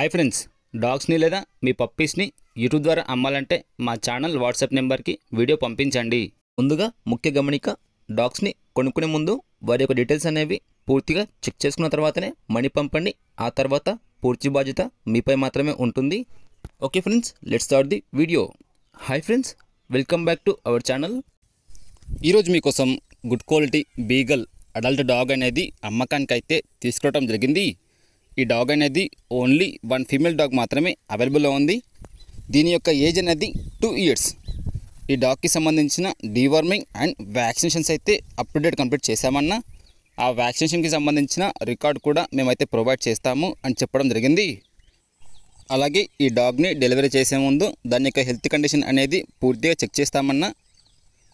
Hi friends డాగ్స్ని లేదా మీ పప్పీస్ని YouTube ద్వారా అమ్మాలంటే మా ఛానల్ వాట్సాప్ నెంబర్కి వీడియో పంపించండి ముందుగా ముఖ్య గమనిక డాగ్స్ని కొనుక్కునే ముందు వారి యొక్క డీటెయిల్స్ అనేవి పూర్తిగా చెక్ చేసుకున్న తర్వాతనే మనీ పంపండి ఆ తర్వాత పూర్తి బాధ్యత మీపై మాత్రమే ఉంటుంది okay friends let's start the video hi friends welcome back to our channel ఈరోజు మీకోసం good quality beagle adult dog అనేది అమ్మకానికి అయితే తీసుకురావడం జరిగింది ఈ డాగ్ అనేది ఓన్లీ వన్ ఫీమేల్ డాగ్ మాత్రమే అవైలబుల్లో ఉంది దీని యొక్క ఏజ్ అనేది టూ ఇయర్స్ ఈ డాగ్కి సంబంధించిన డీవార్మింగ్ అండ్ వ్యాక్సినేషన్స్ అయితే అప్ టు డేట్ కంప్లీట్ చేశామన్నా ఆ వ్యాక్సినేషన్కి సంబంధించిన రికార్డ్ కూడా మేమైతే ప్రొవైడ్ చేస్తాము అని చెప్పడం జరిగింది అలాగే ఈ డాగ్ని డెలివరీ చేసే ముందు దాని యొక్క హెల్త్ కండిషన్ అనేది పూర్తిగా చెక్ చేస్తామన్నా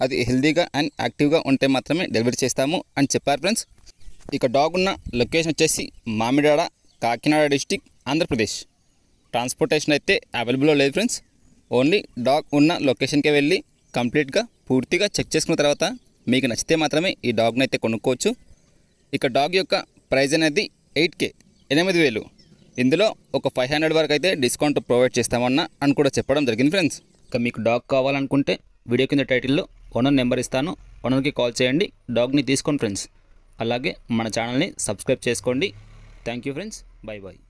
అది హెల్తీగా అండ్ యాక్టివ్గా ఉంటే మాత్రమే డెలివరీ చేస్తాము అని చెప్పారు ఫ్రెండ్స్ ఇక డాగ్ ఉన్న లొకేషన్ వచ్చేసి మామిడాడ కాకినాడ డిస్టిక్ ఆంధ్రప్రదేశ్ ట్రాన్స్పోర్టేషన్ అయితే అవైలబుల్లో లేదు ఫ్రెండ్స్ ఓన్లీ డాగ్ ఉన్న లొకేషన్కే వెళ్ళి కంప్లీట్గా పూర్తిగా చెక్ చేసుకున్న తర్వాత మీకు నచ్చితే మాత్రమే ఈ డాగ్ని అయితే కొనుక్కోవచ్చు ఇక డాగ్ యొక్క ప్రైజ్ అనేది ఎయిట్ కే ఎనిమిది వేలు ఇందులో ఒక ఫైవ్ హండ్రెడ్ వరకు అయితే డిస్కౌంట్ ప్రొవైడ్ చేస్తామన్నా అని కూడా చెప్పడం జరిగింది ఫ్రెండ్స్ ఇక మీకు డాగ్ కావాలనుకుంటే వీడియో కింద టైటిల్లో ఓనర్ నెంబర్ ఇస్తాను ఓనర్కి కాల్ చేయండి డాగ్ని తీసుకోండి ఫ్రెండ్స్ అలాగే మన ఛానల్ని సబ్స్క్రైబ్ చేసుకోండి Thank you friends. Bye bye.